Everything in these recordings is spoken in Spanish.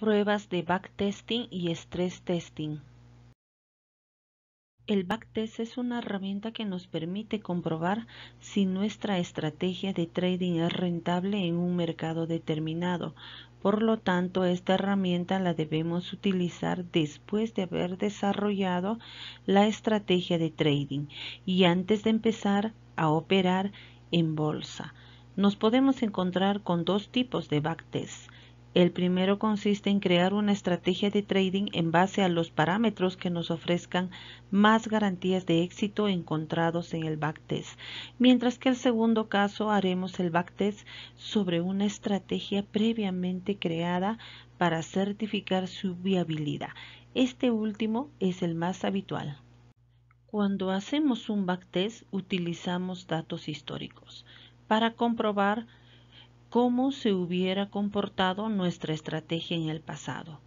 Pruebas de backtesting y stress testing. El backtest es una herramienta que nos permite comprobar si nuestra estrategia de trading es rentable en un mercado determinado. Por lo tanto, esta herramienta la debemos utilizar después de haber desarrollado la estrategia de trading y antes de empezar a operar en bolsa. Nos podemos encontrar con dos tipos de backtest el primero consiste en crear una estrategia de trading en base a los parámetros que nos ofrezcan más garantías de éxito encontrados en el backtest, mientras que el segundo caso haremos el backtest sobre una estrategia previamente creada para certificar su viabilidad. Este último es el más habitual. Cuando hacemos un backtest utilizamos datos históricos para comprobar cómo se hubiera comportado nuestra estrategia en el pasado.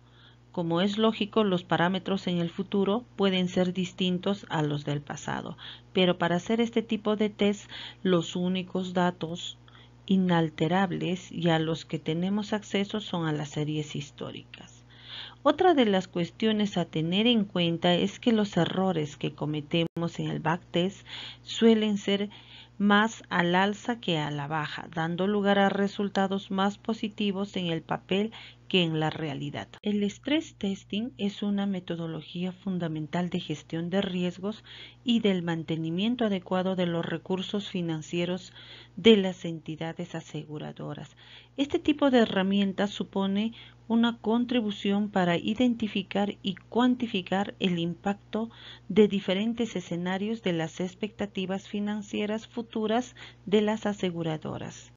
Como es lógico, los parámetros en el futuro pueden ser distintos a los del pasado, pero para hacer este tipo de test, los únicos datos inalterables y a los que tenemos acceso son a las series históricas. Otra de las cuestiones a tener en cuenta es que los errores que cometemos en el backtest suelen ser más al alza que a la baja, dando lugar a resultados más positivos en el papel que en la realidad. El stress testing es una metodología fundamental de gestión de riesgos y del mantenimiento adecuado de los recursos financieros de las entidades aseguradoras. Este tipo de herramientas supone una contribución para identificar y cuantificar el impacto de diferentes escenarios de las expectativas financieras futuras de las aseguradoras.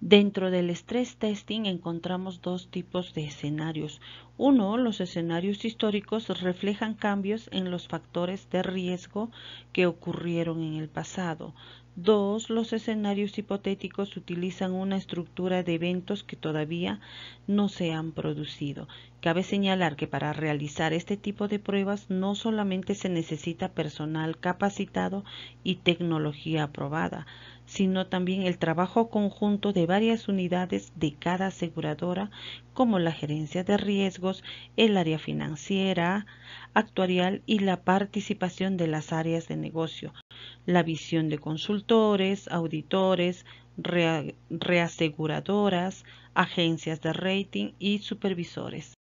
Dentro del stress testing encontramos dos tipos de escenarios, uno, los escenarios históricos reflejan cambios en los factores de riesgo que ocurrieron en el pasado. Dos, los escenarios hipotéticos utilizan una estructura de eventos que todavía no se han producido. Cabe señalar que para realizar este tipo de pruebas no solamente se necesita personal capacitado y tecnología aprobada, sino también el trabajo conjunto de varias unidades de cada aseguradora como la gerencia de riesgo, el área financiera, actuarial y la participación de las áreas de negocio, la visión de consultores, auditores, reaseguradoras, agencias de rating y supervisores.